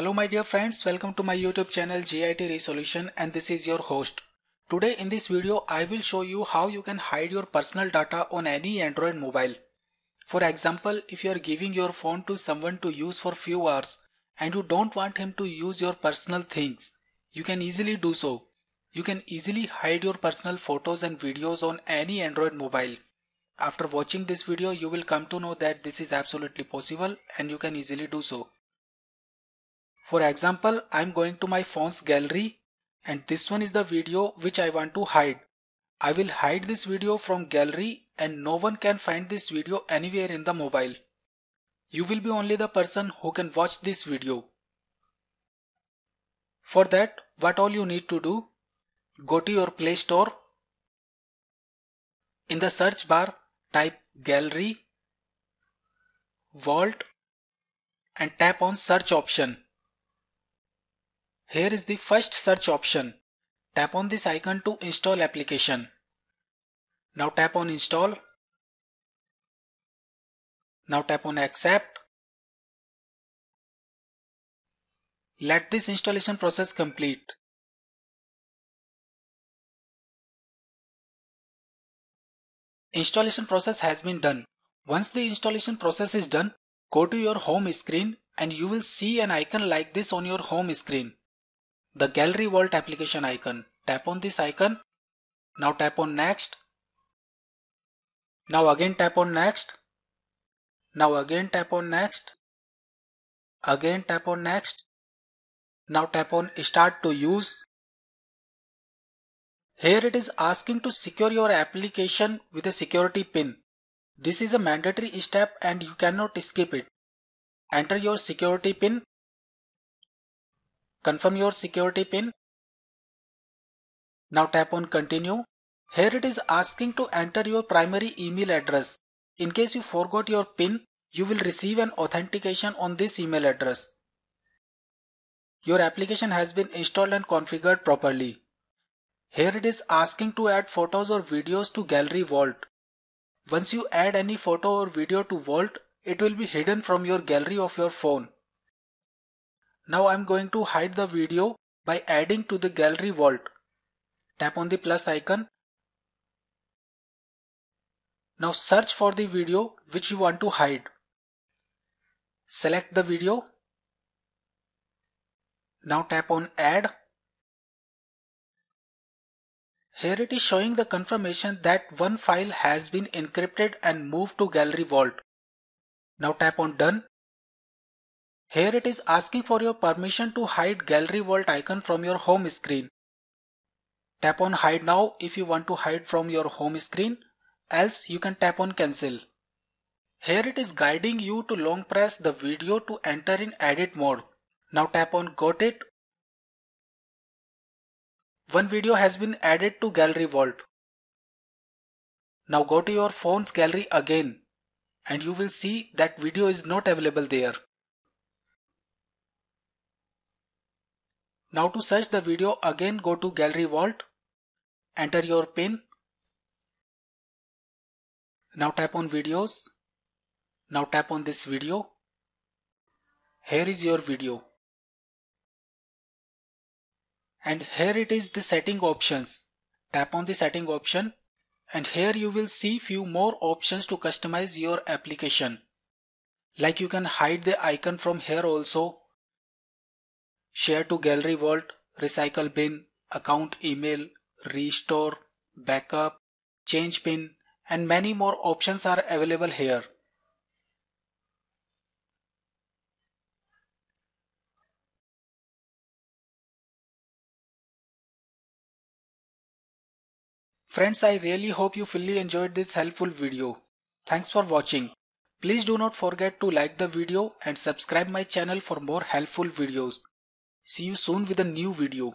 Hello my dear friends, welcome to my YouTube channel GIT Resolution and this is your host. Today in this video I will show you how you can hide your personal data on any Android mobile. For example, if you are giving your phone to someone to use for few hours and you don't want him to use your personal things, you can easily do so. You can easily hide your personal photos and videos on any Android mobile. After watching this video, you will come to know that this is absolutely possible and you can easily do so. For example, I'm going to my fonts gallery and this one is the video which I want to hide. I will hide this video from gallery and no one can find this video anywhere in the mobile. You will be only the person who can watch this video. For that, what all you need to do? Go to your Play Store. In the search bar, type gallery, vault and tap on search option. Here is the first search option. Tap on this icon to install application. Now tap on install. Now tap on accept. Let this installation process complete. Installation process has been done. Once the installation process is done, go to your home screen and you will see an icon like this on your home screen the gallery vault application icon. Tap on this icon. Now tap on next. Now again tap on next. Now again tap on next. Again tap on next. Now tap on start to use. Here it is asking to secure your application with a security pin. This is a mandatory step and you cannot skip it. Enter your security pin Confirm your security pin. Now tap on continue. Here it is asking to enter your primary email address. In case you forgot your pin, you will receive an authentication on this email address. Your application has been installed and configured properly. Here it is asking to add photos or videos to Gallery Vault. Once you add any photo or video to Vault, it will be hidden from your gallery of your phone. Now I'm going to hide the video by adding to the gallery vault. Tap on the plus icon. Now search for the video which you want to hide. Select the video. Now tap on add. Here it is showing the confirmation that one file has been encrypted and moved to gallery vault. Now tap on done. Here it is asking for your permission to hide gallery vault icon from your home screen. Tap on hide now if you want to hide from your home screen, else you can tap on cancel. Here it is guiding you to long press the video to enter in edit mode. Now tap on got it. One video has been added to gallery vault. Now go to your phone's gallery again and you will see that video is not available there. Now to search the video again go to gallery vault, enter your pin. Now tap on videos. Now tap on this video. Here is your video. And here it is the setting options. Tap on the setting option and here you will see few more options to customize your application. Like you can hide the icon from here also share to gallery vault, recycle bin, account email, restore, backup, change pin, and many more options are available here. Friends, I really hope you fully enjoyed this helpful video. Thanks for watching. Please do not forget to like the video and subscribe my channel for more helpful videos. See you soon with a new video.